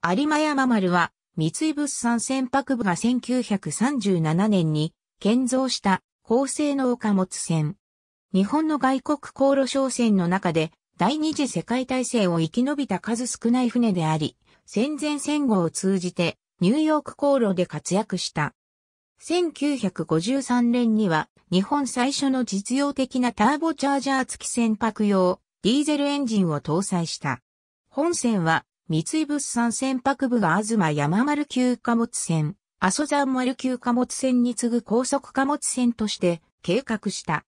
有馬山丸は、三井物産船舶部が1937年に建造した高性能貨物船。日本の外国航路商船の中で第二次世界大戦を生き延びた数少ない船であり、戦前戦後を通じてニューヨーク航路で活躍した。1953年には日本最初の実用的なターボチャージャー付き船舶用ディーゼルエンジンを搭載した。本船は三井物産船舶部が東山丸級貨物船、阿蘇山丸級貨物船に次ぐ高速貨物船として計画した。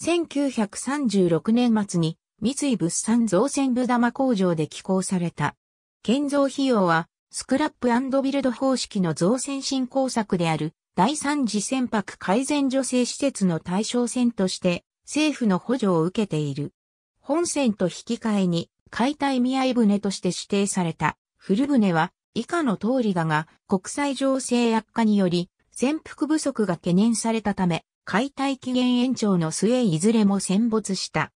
1936年末に三井物産造船部玉工場で寄港された。建造費用はスクラップビルド方式の造船振興策である第三次船舶改善助成施設の対象船として政府の補助を受けている。本船と引き換えに解体見合い船として指定された古船は以下の通りだが国際情勢悪化により潜伏不足が懸念されたため解体期限延長の末いずれも戦没した。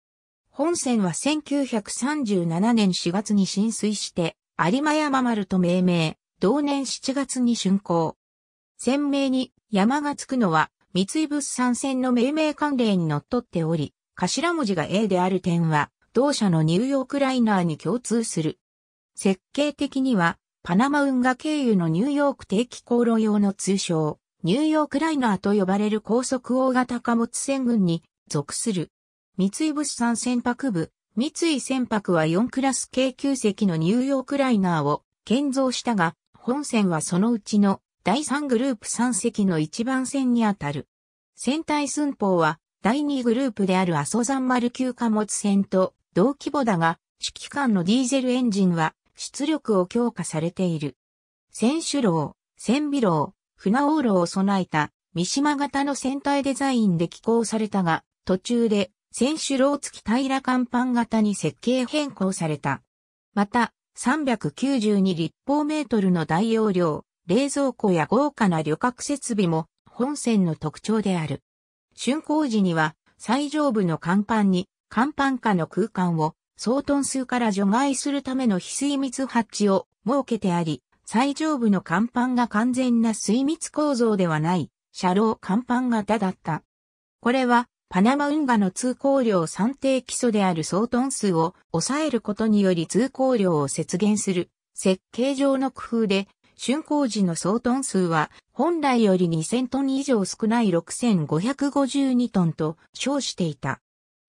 本船は1937年4月に浸水して有馬山丸と命名、同年7月に竣工。船名に山がつくのは三井物産船の命名関連に則っっており、頭文字が A である点は同社のニューヨークライナーに共通する。設計的には、パナマ運河経由のニューヨーク定期航路用の通称、ニューヨークライナーと呼ばれる高速大型貨物船群に属する。三井物産船舶部、三井船舶は4クラス軽9席のニューヨークライナーを建造したが、本船はそのうちの第3グループ3席の一番船にあたる。船体寸法は第2グループである阿蘇山丸級貨物船と同規模だが、指揮官のディーゼルエンジンは出力を強化されている。選手楼、船尾楼、船往路を備えた三島型の船体デザインで寄港されたが、途中で選手楼付き平甲板型に設計変更された。また、392立方メートルの大容量、冷蔵庫や豪華な旅客設備も本船の特徴である。竣工時には最上部の甲板に甲板下の空間を総トン数から除外するための非水密ハッチを設けてあり、最上部の甲板が完全な水密構造ではない、車両甲板型だった。これは、パナマ運河の通行量算定基礎である総トン数を抑えることにより通行量を節減する設計上の工夫で、竣工時の総トン数は本来より2000トン以上少ない6552トンと称していた。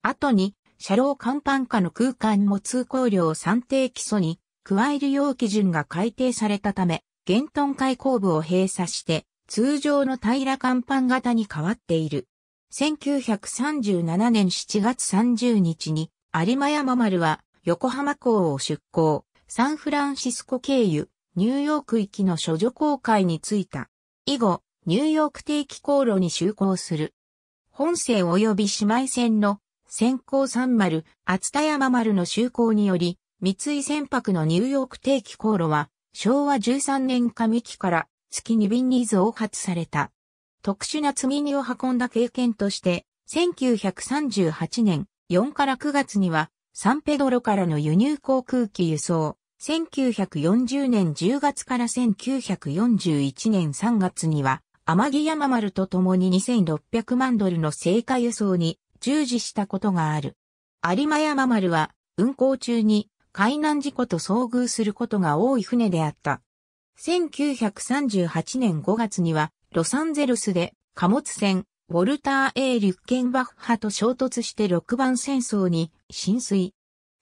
後に、車両甲板下の空間も通行量算定基礎に加える要基準が改定されたため、現トン開口部を閉鎖して、通常の平ら甲板型に変わっている。1937年7月30日に、有馬山丸は横浜港を出港、サンフランシスコ経由、ニューヨーク行きの処女航海に着いた。以後、ニューヨーク定期航路に就航する。本線及び姉妹線の先行三丸、厚田山丸の就航により、三井船舶のニューヨーク定期航路は、昭和13年上期から月2便に増発された。特殊な積み荷を運んだ経験として、1938年4から9月には、サンペドロからの輸入航空機輸送、1940年10月から1941年3月には、天城山丸と共に2600万ドルの成果輸送に従事したことがある。有馬山丸は運航中に海難事故と遭遇することが多い船であった。1938年5月にはロサンゼルスで貨物船ウォルター・ A・ リュッケンバッハと衝突して6番戦争に浸水。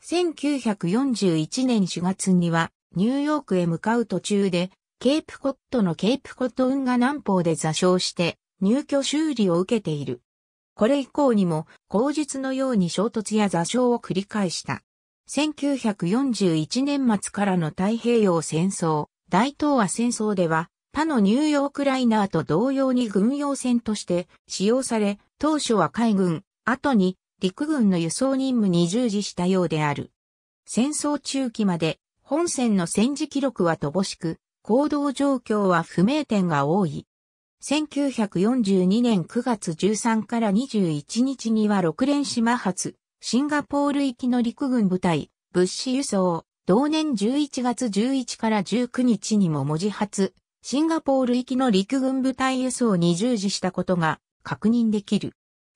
1941年4月にはニューヨークへ向かう途中でケープコットのケープコット運河南方で座礁して入居修理を受けている。これ以降にも、口日のように衝突や座礁を繰り返した。1941年末からの太平洋戦争、大東亜戦争では、他のニューヨークライナーと同様に軍用船として使用され、当初は海軍、後に陸軍の輸送任務に従事したようである。戦争中期まで本船の戦時記録は乏しく、行動状況は不明点が多い。1942年9月13から21日には六連島発、シンガポール行きの陸軍部隊、物資輸送、同年11月11から19日にも文字発、シンガポール行きの陸軍部隊輸送に従事したことが確認できる。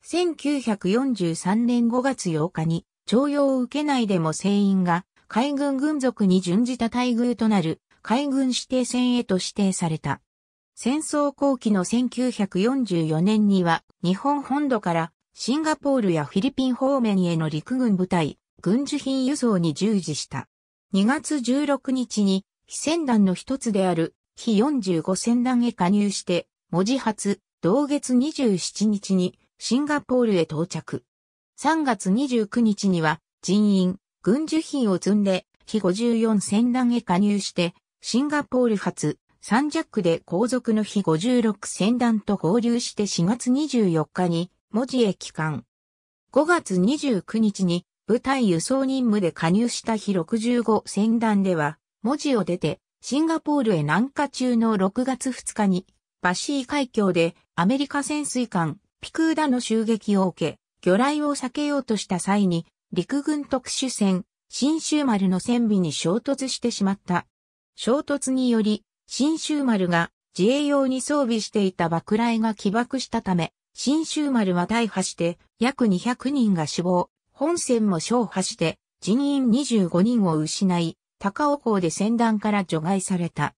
1943年5月8日に、徴用を受けないでも船員が海軍軍属に準じた待遇となる海軍指定船へと指定された。戦争後期の1944年には日本本土からシンガポールやフィリピン方面への陸軍部隊、軍需品輸送に従事した。2月16日に非戦団の一つである非45戦団へ加入して、文字発、同月27日にシンガポールへ到着。3月29日には人員、軍需品を積んで、非54戦団へ加入して、シンガポール発、サンジャックで皇族の日56船団と合流して4月24日に文字へ帰還。5月29日に部隊輸送任務で加入した日65船団では、文字を出てシンガポールへ南下中の6月2日にバシー海峡でアメリカ潜水艦ピクーダの襲撃を受け、魚雷を避けようとした際に陸軍特殊船新州丸の船尾に衝突してしまった。衝突により新州丸が自衛用に装備していた爆雷が起爆したため、新州丸は大破して約200人が死亡、本船も小破して人員25人を失い、高尾港で船団から除外された。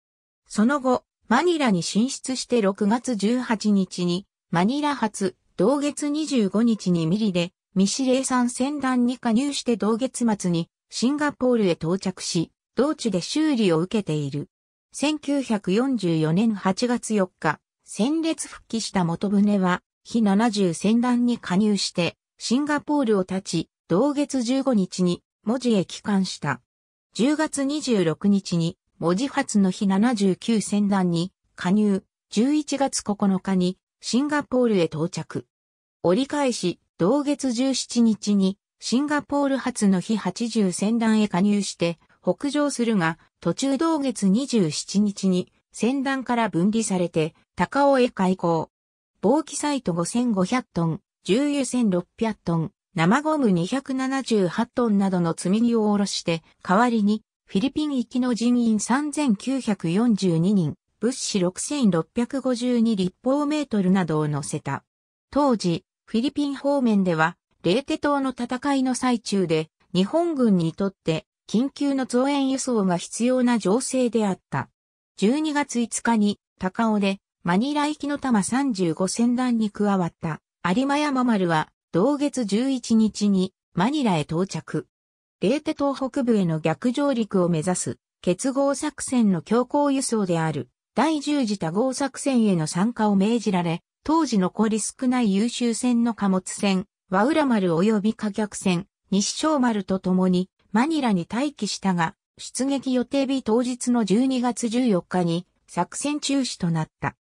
その後、マニラに進出して6月18日に、マニラ発、同月25日にミリで、ミシレイさ船団に加入して同月末にシンガポールへ到着し、同地で修理を受けている。1944年8月4日、戦列復帰した元船は、非70船団に加入して、シンガポールを立ち、同月15日に、文字へ帰還した。10月26日に、文字発の日79船団に加入、11月9日にシンガポールへ到着。折り返し、同月17日にシンガポール発の日80船団へ加入して北上するが、途中同月27日に、船団から分離されて、高尾へ開港。防気サイト5500トン、重油1600トン、生ゴム278トンなどの積み荷を下ろして、代わりに、フィリピン行きの人員3942人、物資6652立方メートルなどを乗せた。当時、フィリピン方面では、レーテ島の戦いの最中で、日本軍にとって緊急の増援輸送が必要な情勢であった。12月5日に高尾でマニラ行きの多摩35船団に加わった有馬山丸は同月11日にマニラへ到着。レーテ島北部への逆上陸を目指す結合作戦の強行輸送である第10次多合作戦への参加を命じられ、当時残り少ない優秀船の貨物船、和浦丸及び貨客船、西小丸と共にマニラに待機したが、出撃予定日当日の12月14日に作戦中止となった。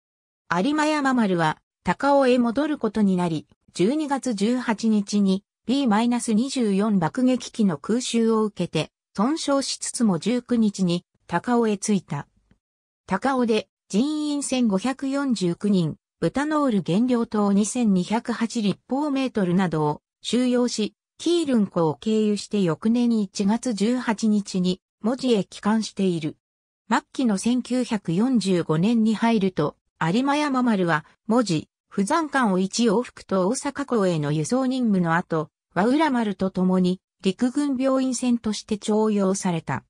有馬山丸は高尾へ戻ることになり、12月18日に B-24 爆撃機の空襲を受けて損傷しつつも19日に高尾へ着いた。高尾で人員1549人、ブタノール原料等2208立方メートルなどを収容し、キールン湖を経由して翌年1月18日に文字へ帰還している。末期の1945年に入ると、有馬山丸は文字、不山間を一往復と大阪港への輸送任務の後、和浦丸と共に陸軍病院船として徴用された。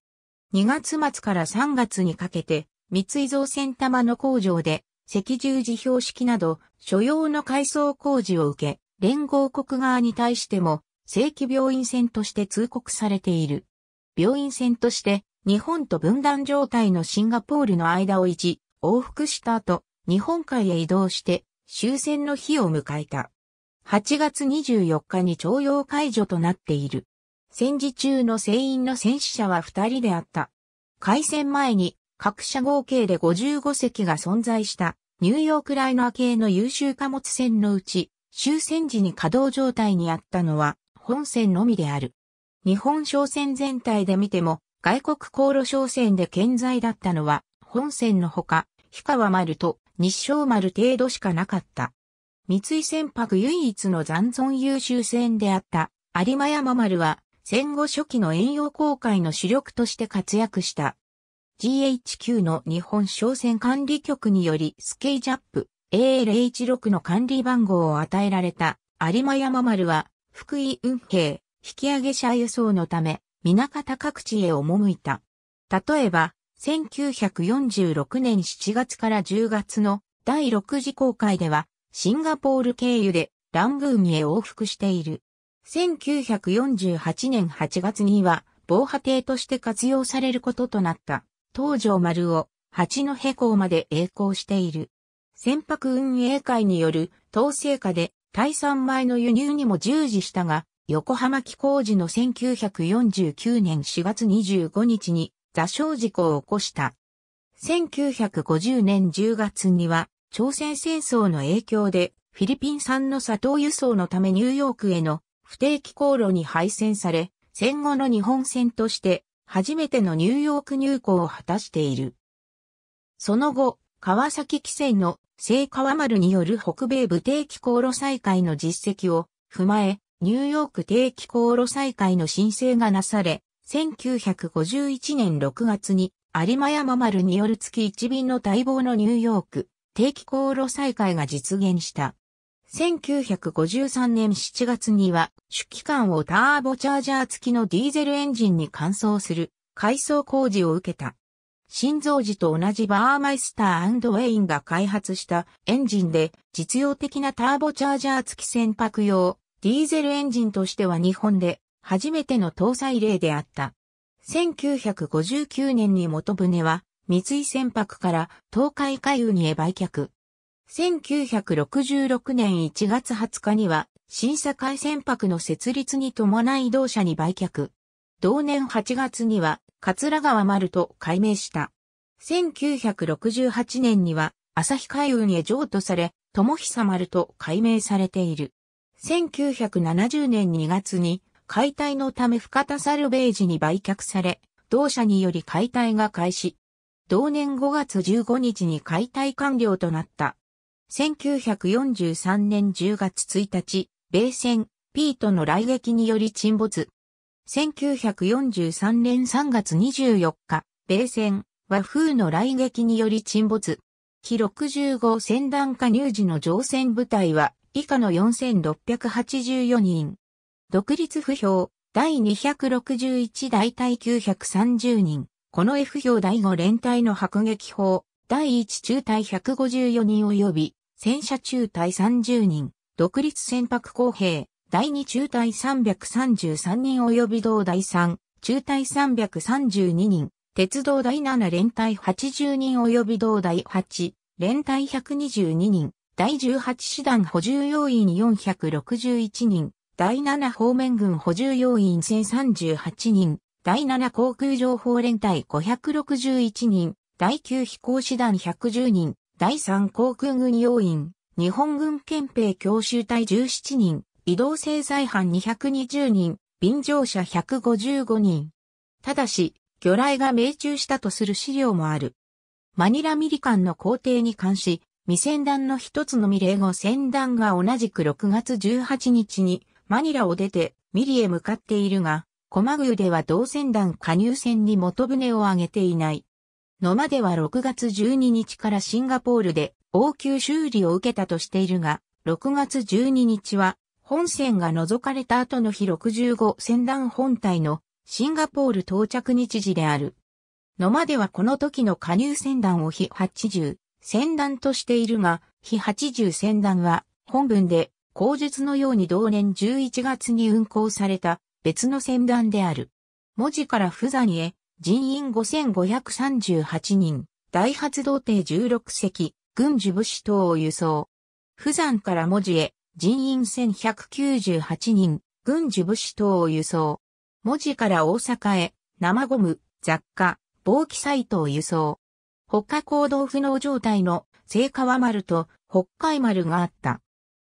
2月末から3月にかけて、三井造船玉の工場で赤十字標識など所要の改装工事を受け、連合国側に対しても正規病院船として通告されている。病院船として、日本と分断状態のシンガポールの間を一、往復した後、日本海へ移動して、終戦の日を迎えた。8月24日に徴用解除となっている。戦時中の船員の戦死者は2人であった。開戦前に各社合計で55隻が存在したニューヨークライナー系の優秀貨物船のうち終戦時に稼働状態にあったのは本線のみである。日本商船全体で見ても、外国航路商船で健在だったのは、本線のほか、氷川丸と日照丸程度しかなかった。三井船舶唯一の残存優秀船であった有馬山丸は戦後初期の遠洋航海の主力として活躍した。GHQ の日本商船管理局によりスケイジャップ a l h 6の管理番号を与えられた有馬山丸は福井運兵、引き上げ者輸送のため、港方各地へ赴いた。例えば、1946年7月から10月の第6次航海では、シンガポール経由でラングーンへ往復している。1948年8月には、防波堤として活用されることとなった、東条丸を八戸港まで栄光している。船舶運営会による統制下で対産米の輸入にも従事したが、横浜機工時の1949年4月25日に座礁事故を起こした。1950年10月には、朝鮮戦争の影響で、フィリピン産の砂糖輸送のためニューヨークへの不定期航路に配線され、戦後の日本船として初めてのニューヨーク入港を果たしている。その後、川崎汽船の聖川丸による北米部定期航路再開の実績を踏まえ、ニューヨーク定期航路再開の申請がなされ、1951年6月に有馬山丸による月1便の待望のニューヨーク定期航路再開が実現した。1953年7月には、主機関をターボチャージャー付きのディーゼルエンジンに換装する改装工事を受けた。新造時と同じバーマイスターウェインが開発したエンジンで実用的なターボチャージャー付き船舶用ディーゼルエンジンとしては日本で初めての搭載例であった。1959年に元船は三井船舶から東海海運へ売却。1966年1月20日には審査会船舶の設立に伴い同社に売却。同年8月には桂川丸と改名した。1968年には、旭海運へ譲渡され、友久丸と改名されている。1970年2月に、解体のため深田サルベージに売却され、同社により解体が開始。同年5月15日に解体完了となった。1943年10月1日、米船、ピートの来撃により沈没。1943年3月24日、米戦、和風の雷撃により沈没。非65戦団下入時の乗船部隊は以下の4684人。独立不評、第261大隊930人。この F 表第5連隊の迫撃砲、第1中隊154人及び、戦車中隊30人、独立船舶公兵、第2中隊333人及び同第3、中隊332人、鉄道第7連隊80人及び同第8、連隊122人、第18師団補充要員461人、第7方面軍補充要員1038人、第7航空情報連隊561人、第9飛行師団110人、第3航空軍要員、日本軍憲兵教習隊17人、移動制裁犯220人、便乗者155人。ただし、魚雷が命中したとする資料もある。マニラミリカンの皇帝に関し、未船団の一つのミレー号船団が同じく6月18日にマニラを出てミリへ向かっているが、コマグでは同船団加入船に元船を上げていない。野間では6月12日からシンガポールで応急修理を受けたとしているが、6月12日は本線が除かれた後の日65船団本体のシンガポール到着日時である。野間ではこの時の加入船団を日80船団としているが、日80船団は本文で口述のように同年11月に運行された別の船団である。文字から不座にへ、人員5538人、大発動艇16隻、軍事物資等を輸送。不山から文字へ、人員1198人、軍事物資等を輸送。文字から大阪へ、生ゴム、雑貨、防気サイトを輸送。北海行動不能状態の聖川丸と北海丸があった。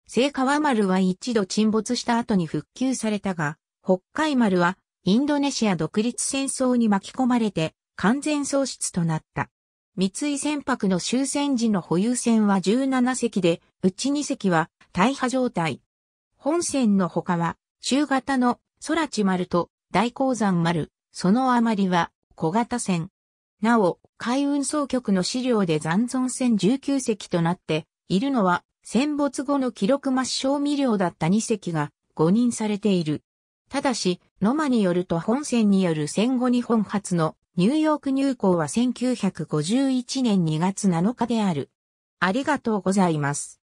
聖川丸は一度沈没した後に復旧されたが、北海丸はインドネシア独立戦争に巻き込まれて完全喪失となった。三井船舶の終戦時の保有船は17隻で、うち2隻は大破状態。本船の他は、中型の空地丸と大鉱山丸、その余りは小型船。なお、海運総局の資料で残存船19隻となっているのは、戦没後の記録抹消未了だった2隻が誤認されている。ただし、ノマによると本船による戦後日本初のニューヨーク入港は1951年2月7日である。ありがとうございます。